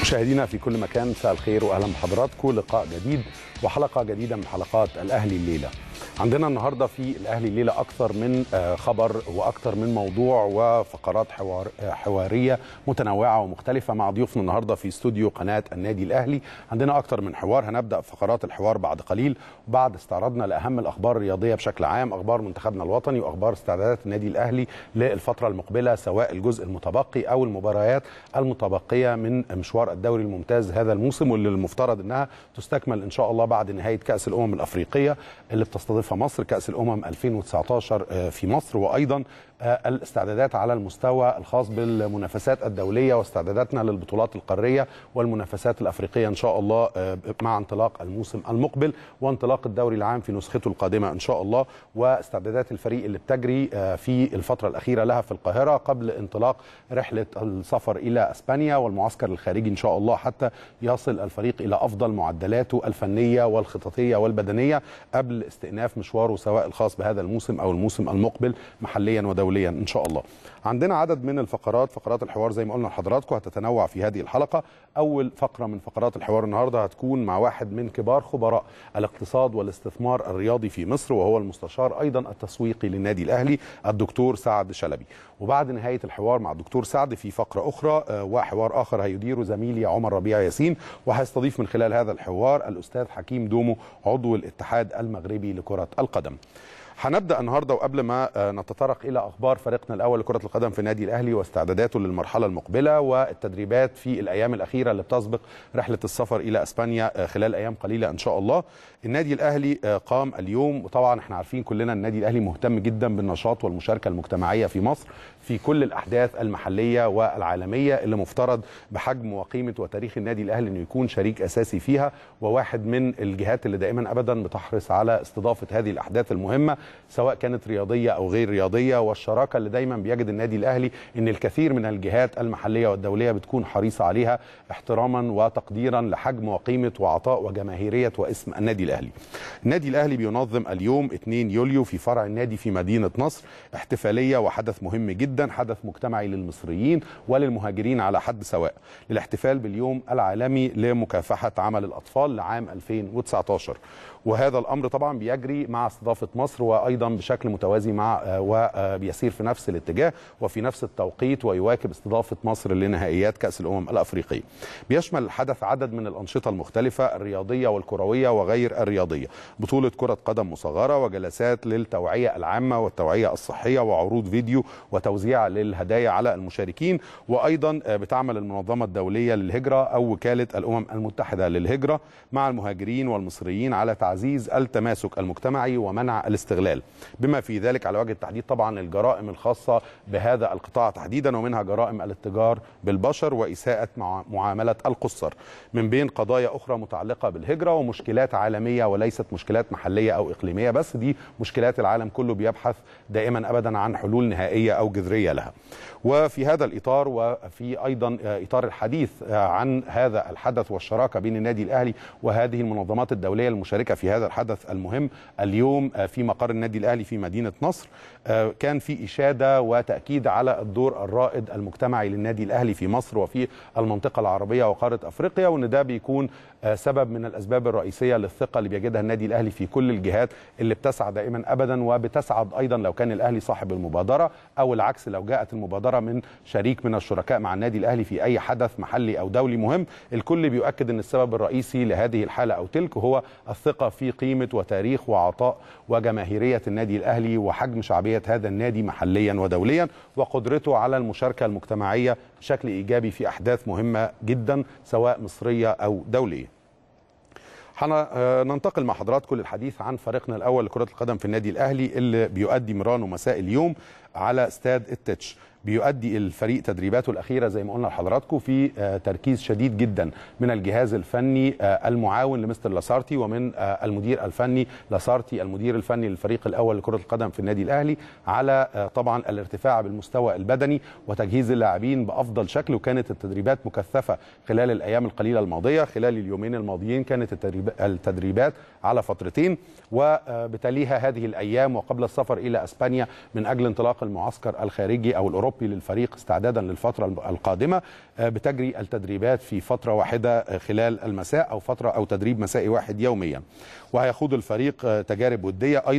مشاهدينا في كل مكان مساء الخير واهلا بحضراتكم لقاء جديد وحلقه جديده من حلقات الاهلي الليله عندنا النهارده في الاهلي ليله اكثر من آه، خبر واكثر من موضوع وفقرات حوار آه، حواريه متنوعه ومختلفه مع ضيوفنا النهارده في استوديو قناه النادي الاهلي عندنا اكثر من حوار هنبدا فقرات الحوار بعد قليل وبعد استعرضنا لاهم الاخبار الرياضيه بشكل عام اخبار منتخبنا الوطني واخبار استعدادات النادي الاهلي للفتره المقبله سواء الجزء المتبقي او المباريات المتبقيه من مشوار الدوري الممتاز هذا الموسم واللي المفترض انها تستكمل ان شاء الله بعد نهايه كاس الامم الافريقيه اللي بتست تستضيفها مصر كأس الأمم 2019 آه، في مصر وأيضا آه، الاستعدادات على المستوى الخاص بالمنافسات الدولية واستعداداتنا للبطولات القارية والمنافسات الأفريقية إن شاء الله آه، مع انطلاق الموسم المقبل وانطلاق الدوري العام في نسخته القادمة إن شاء الله واستعدادات الفريق اللي بتجري في الفترة الأخيرة لها في القاهرة قبل انطلاق رحلة السفر إلى أسبانيا والمعسكر الخارجي إن شاء الله حتى يصل الفريق إلى أفضل معدلاته الفنية والخططية والبدنية قبل استئناف شفناه في مشواره سواء الخاص بهذا الموسم او الموسم المقبل محليا ودوليا ان شاء الله عندنا عدد من الفقرات فقرات الحوار زي ما قلنا لحضراتكم هتتنوع في هذه الحلقه اول فقره من فقرات الحوار النهارده هتكون مع واحد من كبار خبراء الاقتصاد والاستثمار الرياضي في مصر وهو المستشار ايضا التسويقي للنادي الاهلي الدكتور سعد شلبي وبعد نهايه الحوار مع الدكتور سعد في فقره اخرى آه، وحوار اخر هيديره زميلي عمر ربيع ياسين وهيستضيف من خلال هذا الحوار الاستاذ حكيم دومو عضو الاتحاد المغربي لكرة كرة القدم هنبدا النهارده وقبل ما آه، نتطرق الى اخبار فريقنا الاول لكره القدم في النادي الاهلي واستعداداته للمرحله المقبله والتدريبات في الايام الاخيره اللي بتسبق رحله السفر الى اسبانيا آه، خلال ايام قليله ان شاء الله النادي الاهلي آه، قام اليوم وطبعا احنا عارفين كلنا النادي الاهلي مهتم جدا بالنشاط والمشاركه المجتمعيه في مصر في كل الاحداث المحليه والعالميه اللي مفترض بحجم وقيمه وتاريخ النادي الاهلي انه يكون شريك اساسي فيها وواحد من الجهات اللي دائما ابدا بتحرص على استضافه هذه الاحداث المهمه سواء كانت رياضيه او غير رياضيه والشراكه اللي دايما بيجد النادي الاهلي ان الكثير من الجهات المحليه والدوليه بتكون حريصه عليها احتراما وتقديرا لحجم وقيمه وعطاء وجماهيريه واسم النادي الاهلي. النادي الاهلي بينظم اليوم 2 يوليو في فرع النادي في مدينه نصر احتفاليه وحدث مهم جدا حدث مجتمعي للمصريين وللمهاجرين على حد سواء للاحتفال باليوم العالمي لمكافحه عمل الاطفال لعام 2019 وهذا الامر طبعا بيجري مع استضافه مصر و ايضا بشكل متوازي مع آه، وبيسير آه، في نفس الاتجاه وفي نفس التوقيت ويواكب استضافه مصر لنهائيات كاس الامم الافريقيه. بيشمل الحدث عدد من الانشطه المختلفه الرياضيه والكرويه وغير الرياضيه، بطوله كره قدم مصغره وجلسات للتوعيه العامه والتوعيه الصحيه وعروض فيديو وتوزيع للهدايا على المشاركين وايضا آه، بتعمل المنظمه الدوليه للهجره او وكاله الامم المتحده للهجره مع المهاجرين والمصريين على تعزيز التماسك المجتمعي ومنع الاستغلال الاستغلال بما في ذلك على وجه التحديد طبعا الجرائم الخاصة بهذا القطاع تحديدا ومنها جرائم الاتجار بالبشر وإساءة معاملة القصر من بين قضايا أخرى متعلقة بالهجرة ومشكلات عالمية وليست مشكلات محلية أو إقليمية بس دي مشكلات العالم كله بيبحث دائما أبدا عن حلول نهائية أو جذرية لها وفي هذا الإطار وفي أيضا إطار الحديث عن هذا الحدث والشراكة بين النادي الأهلي وهذه المنظمات الدولية المشاركة في هذا الحدث المهم اليوم في مقر مقر النادي الاهلي في مدينه نصر آه، كان في اشاده وتاكيد على الدور الرائد المجتمعي للنادي الاهلي في مصر وفي المنطقه العربيه وقاره افريقيا وان ده بيكون آه، سبب من الاسباب الرئيسيه للثقه اللي بيجدها النادي الاهلي في كل الجهات اللي بتسعى دائما ابدا وبتسعد ايضا لو كان الاهلي صاحب المبادره او العكس لو جاءت المبادره من شريك من الشركاء مع النادي الاهلي في اي حدث محلي او دولي مهم الكل بيؤكد ان السبب الرئيسي لهذه الحاله او تلك هو الثقه في قيمه وتاريخ وعطاء وجماهير جماهيريه النادي الأهلي وحجم شعبية هذا النادي محليا ودوليا وقدرته على المشاركة المجتمعية بشكل إيجابي في أحداث مهمة جدا سواء مصرية أو دولية هننتقل آه، مع حضراتكم للحديث عن فريقنا الاول لكره القدم في النادي الاهلي اللي بيؤدي مرانه مساء اليوم على استاد التتش بيؤدي الفريق تدريباته الأخيرة زي ما قلنا لحضراتكم في آه، تركيز شديد جدا من الجهاز الفني آه، المعاون لمستر لاسارتي ومن آه، المدير الفني لاسارتي المدير الفني للفريق الأول لكرة القدم في النادي الأهلي على طبعا الارتفاع بالمستوى البدني وتجهيز اللاعبين بأفضل شكل وكانت التدريبات مكثفة خلال الأيام القليلة الماضية خلال اليومين الماضيين كانت التدريبات على فترتين وبتليها هذه الأيام وقبل السفر إلى أسبانيا من أجل انطلاق انطلاق المعسكر الخارجي أو الأوروبي للفريق استعدادا للفترة القادمة آه، بتجري التدريبات في فترة واحدة آه، خلال المساء أو فترة أو تدريب مسائي واحد يوميا وهيخوض الفريق آه، تجارب ودية أيضا